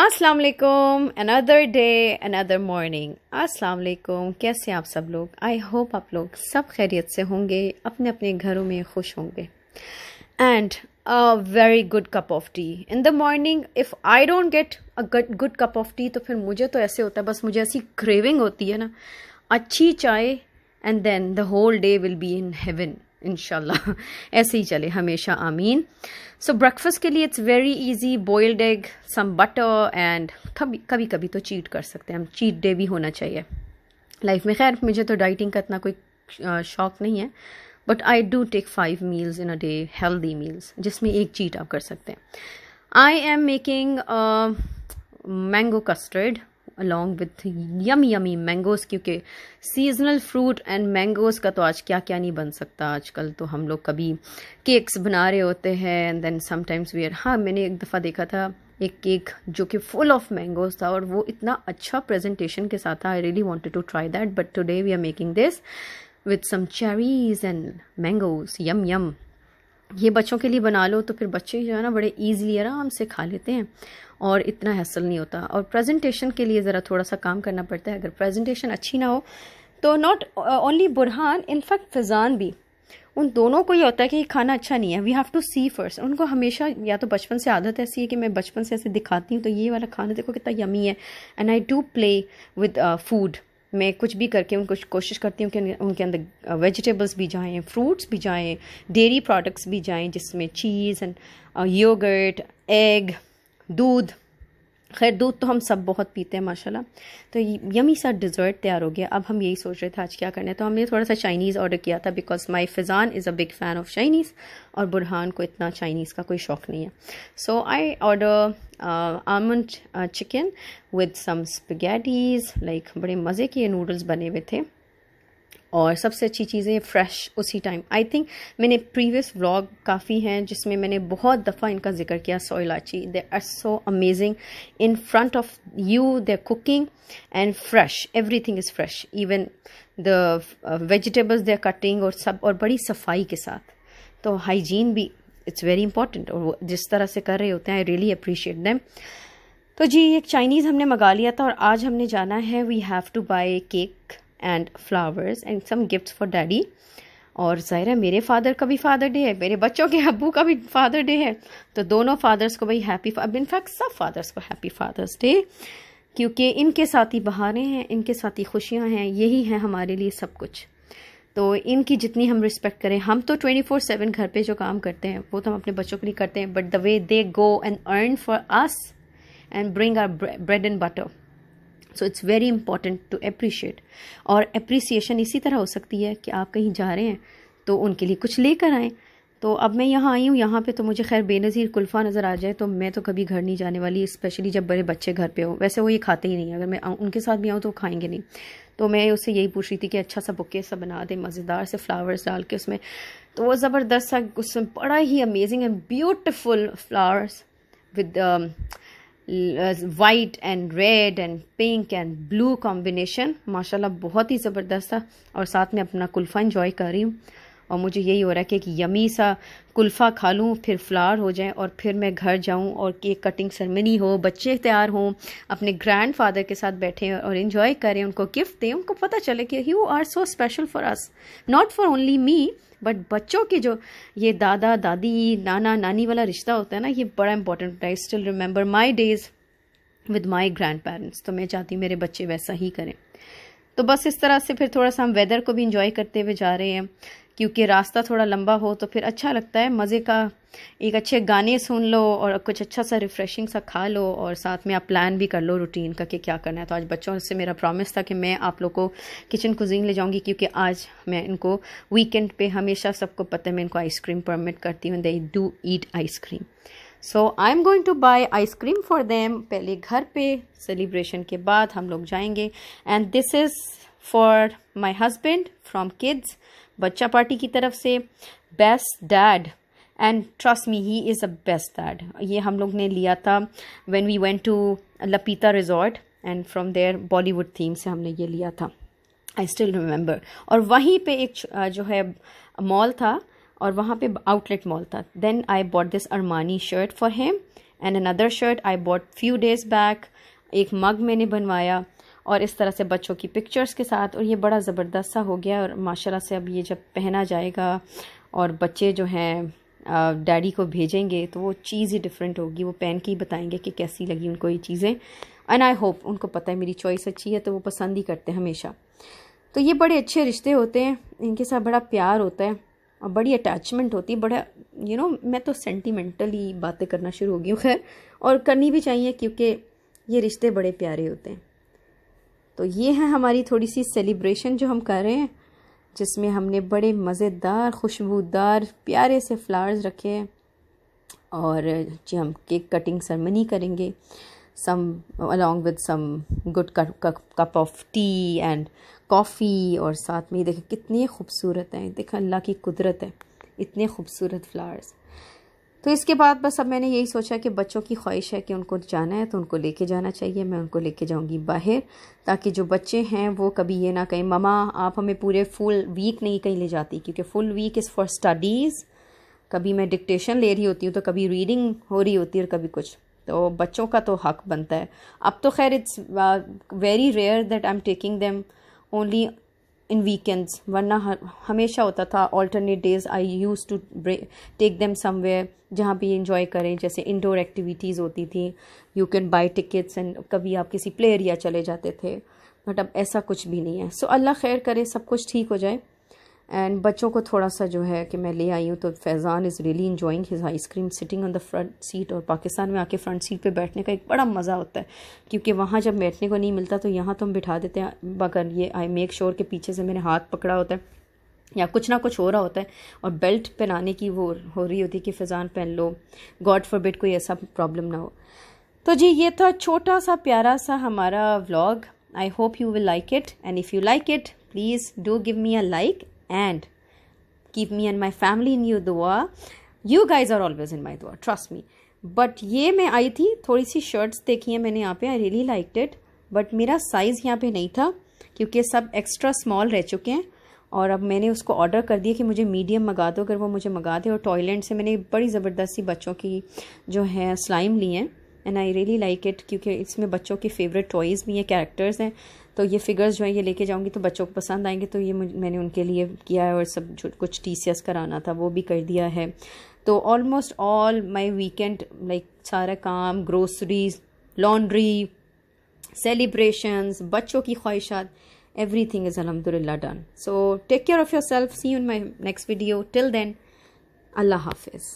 अस्सलाम वालेकुम another day another morning अस्सलाम वालेकुम कैसे आप सब लोग आई होप आप लोग सब खैरियत से होंगे अपने अपने घरों में खुश होंगे and a very good cup of tea in the morning if I don't get a good good cup of tea तो फिर मुझे तो ऐसे होता है बस मुझे ऐसी क्रेविंग होती है ना अच्छी चाय and then the whole day will be in heaven इनशाला ऐसे ही चले हमेशा आमीन सो ब्रेकफास्ट के लिए it's very easy boiled egg some butter and कभी कभी कभी तो चीट कर सकते हैं हम चीट डे भी होना चाहिए लाइफ में खैर मुझे तो डाइटिंग का इतना कोई शौक नहीं है but I do take five meals in a day healthy meals जिसमें एक चीट आप कर सकते हैं I am making mango custard along with yum yummy mangoes क्योंकि सीजनल फ्रूट एंड मैंगोज़ का तो आज क्या क्या नहीं बन सकता आजकल तो हम लोग कभी केक्स बना रहे होते हैं and then sometimes we are हाँ मैंने एक दफ़ा देखा था एक केक जो कि फुल ऑफ मैंगोज था और वो इतना अच्छा प्रेजेंटेशन के साथ था I really wanted to try that but today we are making this with some cherries and mangoes yum yum ये बच्चों के लिए बना लो तो फिर बच्चे जो है ना बड़े ईजिली आराम से खा लेते हैं और इतना हैसल नहीं होता और प्रेजेंटेशन के लिए ज़रा थोड़ा सा काम करना पड़ता है अगर प्रेजेंटेशन अच्छी ना हो तो not only Burhan in fact Fizan भी उन दोनों को ये होता है कि खाना अच्छा नहीं है we have to see first उनको हमेशा या तो बचपन से आदत ऐसी है कि मैं बचपन से ऐसे दिखाती हूँ तो ये वाला खाना देखो कितना यमी है and I do play with food मैं कुछ भी करके उनको कोशिश करती हूँ कि उनके अंदर वेजिटेबल्स uh, भी जाएँ फ्रूट्स भी जाएँ डेयरी प्रोडक्ट्स भी जाएँ जिसमें चीज़ एंड योगर्ट एग दूध खैर दूध तो हम सब बहुत पीते हैं माशाल्लाह तो यमी सा डिज़र्ट तैयार हो गया अब हम यही सोच रहे थे आज क्या करना है तो हमने थोड़ा सा चाइनीज़ ऑर्डर किया था because my Fizan is a big fan of Chinese और बुरहान को इतना चाइनीज़ का कोई शौक़ नहीं है so I order almond chicken with some spaghettis like बड़े मज़े के नूडल्स बने हुए थे और सबसे अच्छी चीज़ें फ्रेश उसी टाइम आई थिंक मैंने प्रीवियस व्लॉग काफ़ी हैं जिसमें मैंने बहुत दफ़ा इनका जिक्र किया so Elaichi they are so amazing in front of you they cooking and fresh everything is fresh even the vegetables they cutting और सब और बड़ी सफाई के साथ तो हाइजीन भी इट्स वेरी इंपॉर्टेंट और वो जिस तरह से कर रहे होते हैं आई रियली अप्रिशिएट दैम तो जी एक चाइनीज़ हमने मंगा लिया था और आज हमने जाना है we have to buy cake and flowers and some gifts for daddy और ज़ाहिर है मेरे फादर का भी फादर डे है मेरे बच्चों के अबू का भी फादर डे है तो दोनों फादर्स को भाई हैप्पी अब इनफैक्ट सब फादर्स को हैप्पी फादर्स डे क्योंकि इनके साथ ही बहारें हैं इनके साथ ही खुशियाँ हैं यही हैं हमारे लिए सब कुछ तो इनकी जितनी हम रिस्पेक्ट करें हम तो ट्वेंटी फोर सेवन घर पर जो काम करते हैं वो तो हम अपने बच्चों के लिए करते हैं but the way they go and earn for us and bring our bread and butter so it's very important to appreciate और अप्रिसिएशन इसी तरह हो सकती है कि आप कहीं जा रहे हैं तो उनके लिए कुछ लेकर आएँ तो अब मैं यहाँ आई हूँ यहाँ पे तो मुझे खैर बेनज़ीर कुल्फ़ा नज़र आ जाए तो मैं तो कभी घर नहीं जाने वाली स्पेशली जब बड़े बच्चे घर पे हों वैसे वो ये खाते ही नहीं अगर मैं उनके साथ भी आऊँ तो खाएंगे नहीं तो मैं उससे यही पूछ रही थी कि अच्छा सा बुके सा बना दे मज़ेदार से फ्लावर्स डाल के उसमें तो वो ज़बरदस्त सा उसमें बड़ा ही amazing and beautiful flowers with white and red and pink and blue combination माशाल्लाह बहुत ही ज़बरदस्त था और साथ में अपना कुल्फ़ा इंजॉय कर रही हूँ और मुझे यही हो रहा है कि एक यमी सा कुल्फ़ा खा लूँ फिर फ्लावर हो जाए और फिर मैं घर जाऊँ और केक कटिंग सरमनी हो बच्चे तैयार हों अपने ग्रैंड फादर के साथ बैठे और इन्जॉय करें उनको गिफ्ट दें उनको पता चले कि you are so special for us not for only me but बच्चों के जो ये दादा दादी नाना नानी वाला रिश्ता होता है ना ये बड़ा इंपॉर्टेंट होता है I still remember my days with my grandparents तो मैं चाहती हूँ मेरे बच्चे वैसा ही करें तो बस इस तरह से फिर थोड़ा सा हम वेदर को भी इंजॉय करते हुए जा रहे हैं क्योंकि रास्ता थोड़ा लंबा हो तो फिर अच्छा लगता है मज़े का एक अच्छे गाने सुन लो और कुछ अच्छा सा रिफ़्रेशिंग सा खा लो और साथ में आप प्लान भी कर लो रूटीन का कि क्या करना है तो आज बच्चों से मेरा प्रॉमिस था कि मैं आप लोग को किचन कुजिंग ले जाऊंगी क्योंकि आज मैं इनको वीकेंड पे हमेशा सबको पता है मैं इनको आइसक्रीम परमिट करती हूँ they do eat ice cream so I am going to buy ice cream for them पहले घर पर सेलिब्रेशन के बाद हम लोग जाएंगे and this is for my husband from kids बच्चा पार्टी की तरफ से best dad and trust me he is a best dad ये हम लोग ने लिया था when we went to Lapita resort and from there Bollywood theme से हमने ये लिया था आई स्टिल रिमेंबर और वहीं पर एक जो है मॉल था और वहाँ पे आउटलेट मॉल था then I bought this Armani shirt for him and another shirt I bought few days back एक मग मैंने बनवाया और इस तरह से बच्चों की पिक्चर्स के साथ और ये बड़ा ज़बरदस्त सा हो गया और माशाल्लाह से अब ये जब पहना जाएगा और बच्चे जो हैं डैडी को भेजेंगे तो वो चीज़ ही डिफरेंट होगी वो पहन के ही बताएंगे कि कैसी लगी उनको ये चीज़ें एंड आई होप उनको पता है मेरी चॉइस अच्छी है तो वो पसंद ही करते हैं हमेशा तो ये बड़े अच्छे रिश्ते होते हैं इनके साथ बड़ा प्यार होता है और बड़ी अटैचमेंट होती है बड़ा यू नो मैं तो सेंटिमेंटली बातें करना शुरू हो गई हूँ खैर और करनी भी चाहिए क्योंकि ये रिश्ते बड़े प्यारे होते हैं तो ये है हमारी थोड़ी सी सेलिब्रेशन जो हम कर रहे हैं जिसमें हमने बड़े मज़ेदार खुशबूदार प्यारे से फ्लावर्स रखे हैं और जी हम केक कटिंग सरमनी करेंगे some along with some good cup of tea and coffee और साथ में ये देखें कितने खूबसूरत हैं देखें अल्लाह की कुदरत है इतने खूबसूरत फ्लावर्स तो इसके बाद बस अब मैंने यही सोचा कि बच्चों की ख्वाहिश है कि उनको जाना है तो उनको लेके जाना चाहिए मैं उनको लेके जाऊंगी बाहर ताकि जो बच्चे हैं वो कभी ये ना कहें ममा आप हमें पूरे फुल वीक नहीं कहीं ले जाती क्योंकि full week is for studies कभी मैं डिक्टेशन ले रही होती हूँ तो कभी रीडिंग हो रही होती है और कभी कुछ तो बच्चों का तो हक बनता है अब तो खैर it's very rare that I am taking them only in weekends वरना हमेशा होता था alternate days I use to take them somewhere जहाँ भी इंजॉय करें जैसे इंडोर एक्टिविटीज़ होती थी you can buy tickets and कभी आप किसी प्ले एरिया चले जाते थे बट अब ऐसा कुछ भी नहीं है सो so, अल्लाह खैर करे सब कुछ ठीक हो जाए एंड बच्चों को थोड़ा सा जो है कि मैं ले आई हूँ तो Faizan is really enjoying his ice cream sitting on the front seat और पाकिस्तान में आके फ्रंट सीट पे बैठने का एक बड़ा मज़ा होता है क्योंकि वहाँ जब बैठने को नहीं मिलता तो यहाँ तो हम बिठा देते हैं बगर ये आई मेक श्योर के पीछे से मैंने हाथ पकड़ा होता है या कुछ ना कुछ हो रहा होता है और बेल्ट पहनाने की वो हो रही होती है कि फैज़ान पहन लो गॉड फॉर बिट कोई ऐसा प्रॉब्लम ना हो तो जी ये था छोटा सा प्यारा सा हमारा vlog I hope you will like it and if you like it please do give me a like and keep me and my family in your dua you guys are always in my dua trust me but ये मैं आई थी थोड़ी सी shirts देखी हैं मैंने यहाँ पे I really like it. But मेरा साइज़ यहाँ पे नहीं था क्योंकि सब एक्स्ट्रा स्मॉल रह चुके हैं और अब मैंने उसको ऑर्डर कर दिया कि मुझे मीडियम मंगा दो अगर वो मुझे मंगा दे और टॉयलेट से मैंने बड़ी ज़बरदस्ती बच्चों की जो है स्लाइम ली हैं and I really like it क्योंकि इसमें बच्चों के फेवरेट टॉयज़ भी हैं कैरेक्टर्स हैं तो ये फिगर्स जो हैं ये लेके जाऊंगी तो बच्चों को पसंद आएंगे तो ये मैंने उनके लिए किया है और सब जो कुछ टी सी एस कराना था वो भी कर दिया है तो almost all my weekend like सारा काम ग्रोसरीज लॉन्ड्री सेलिब्रेशंस बच्चों की ख्वाहिशात एवरी थिंग इज़ अलहमदिल्ला done so take care of yourself see in my next video till then अल्लाह हाफिज़